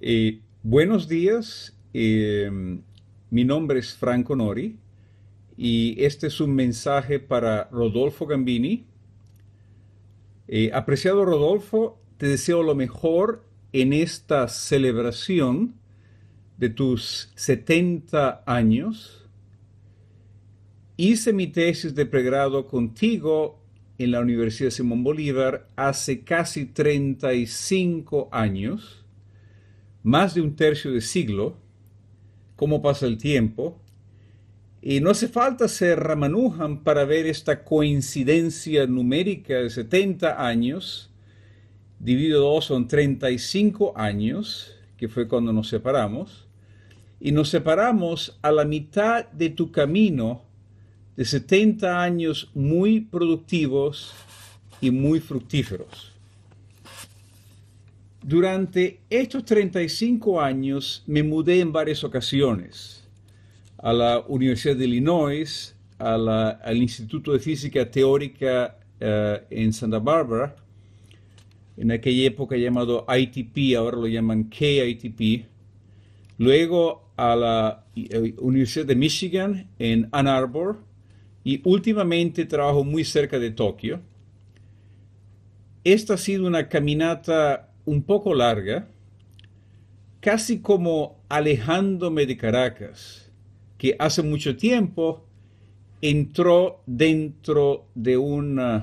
Eh, buenos días, eh, mi nombre es Franco Nori y este es un mensaje para Rodolfo Gambini. Eh, apreciado Rodolfo, te deseo lo mejor en esta celebración de tus 70 años. Hice mi tesis de pregrado contigo en la Universidad Simón Bolívar hace casi 35 años más de un tercio de siglo, cómo pasa el tiempo, y no hace falta ser Ramanujan para ver esta coincidencia numérica de 70 años, dividido 2 son 35 años, que fue cuando nos separamos, y nos separamos a la mitad de tu camino de 70 años muy productivos y muy fructíferos. Durante estos 35 años me mudé en varias ocasiones a la Universidad de Illinois, al Instituto de Física Teórica eh, en Santa Bárbara, en aquella época llamado ITP, ahora lo llaman KITP, luego a la eh, Universidad de Michigan en Ann Arbor y últimamente trabajo muy cerca de Tokio. Esta ha sido una caminata un poco larga, casi como alejándome de Caracas, que hace mucho tiempo entró dentro de un uh,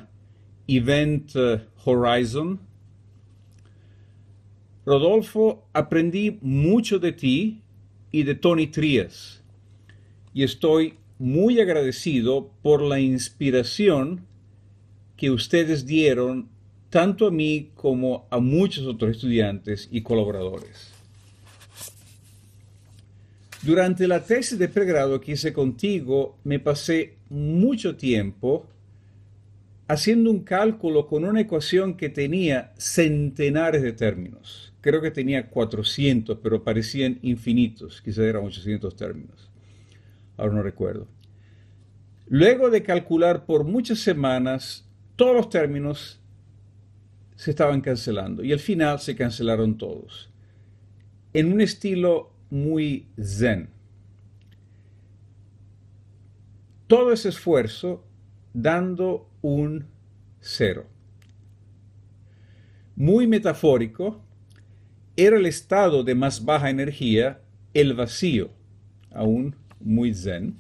Event uh, Horizon. Rodolfo, aprendí mucho de ti y de Tony Trias y estoy muy agradecido por la inspiración que ustedes dieron tanto a mí como a muchos otros estudiantes y colaboradores. Durante la tesis de pregrado que hice contigo, me pasé mucho tiempo haciendo un cálculo con una ecuación que tenía centenares de términos. Creo que tenía 400, pero parecían infinitos, quizás eran 800 términos. Ahora no recuerdo. Luego de calcular por muchas semanas todos los términos, se estaban cancelando y al final se cancelaron todos. En un estilo muy zen. Todo ese esfuerzo dando un cero. Muy metafórico, era el estado de más baja energía, el vacío, aún muy zen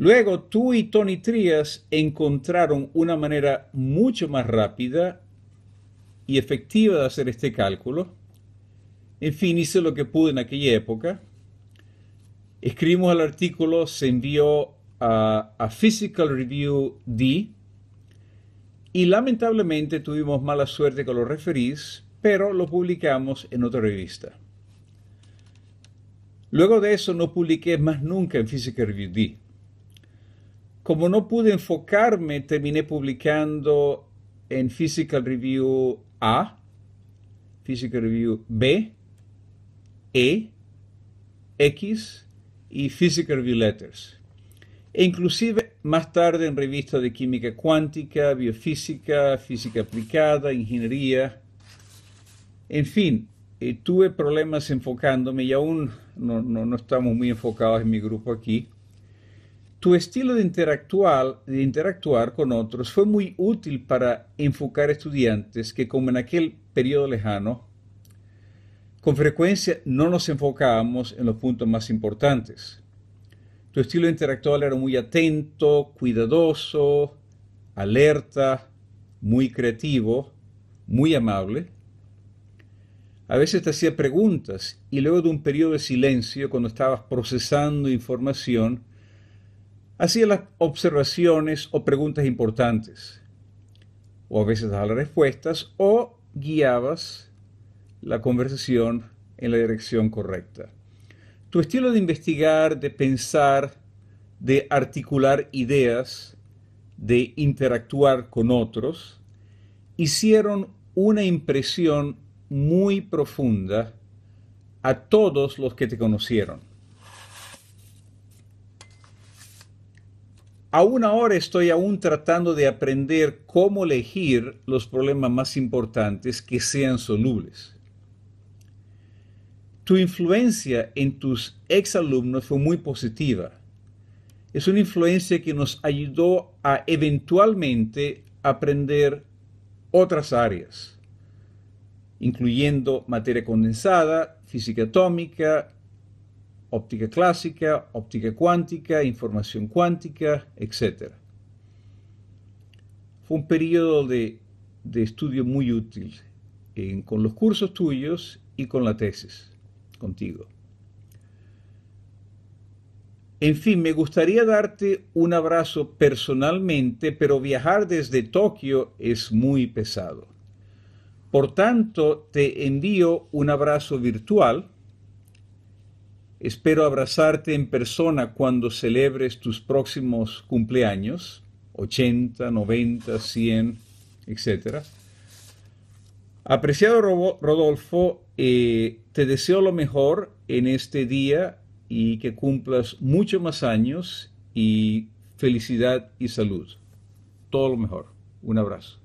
Luego tú y Tony Trias encontraron una manera mucho más rápida y efectiva de hacer este cálculo. En fin, hice lo que pude en aquella época. Escribimos el artículo, se envió a, Physical Review D y lamentablemente tuvimos mala suerte con los referís, pero lo publicamos en otra revista. Luego de eso no publiqué más nunca en Physical Review D como no pude enfocarme, terminé publicando en Physical Review A, Physical Review B, E, X y Physical Review Letters. E inclusive más tarde en revistas de química cuántica, biofísica, física aplicada, ingeniería. En fin, eh, tuve problemas enfocándome y aún no, no, no estamos muy enfocados en mi grupo aquí tu estilo de interactuar, con otros fue muy útil para enfocar estudiantes que, como en aquel periodo lejano, con frecuencia no nos enfocábamos en los puntos más importantes. Tu estilo de era muy atento, cuidadoso, alerta, muy creativo, muy amable. A veces te hacía preguntas y luego de un periodo de silencio, cuando estabas procesando información, hacía las observaciones o preguntas importantes, o a veces daba las respuestas, o guiabas la conversación en la dirección correcta. Tu estilo de investigar, de pensar, de articular ideas, de interactuar con otros, hicieron una impresión muy profunda a todos los que te conocieron. Aún ahora estoy aún tratando de aprender cómo elegir los problemas más importantes que sean solubles. Tu influencia en tus ex-alumnos fue muy positiva. Es una influencia que nos ayudó a eventualmente aprender otras áreas, incluyendo materia condensada, física atómica, óptica clásica, óptica cuántica, información cuántica, etc. Fue un periodo de, estudio muy útil con los cursos tuyos y con la tesis contigo. En fin, me gustaría darte un abrazo personalmente, pero viajar desde Tokio es muy pesado. Por tanto, te envío un abrazo virtual Espero abrazarte en persona cuando celebres tus próximos cumpleaños, 80, 90, 100, etc. Apreciado Rodolfo, eh, te deseo lo mejor en este día y que cumplas muchos más años y felicidad y salud. Todo lo mejor. Un abrazo.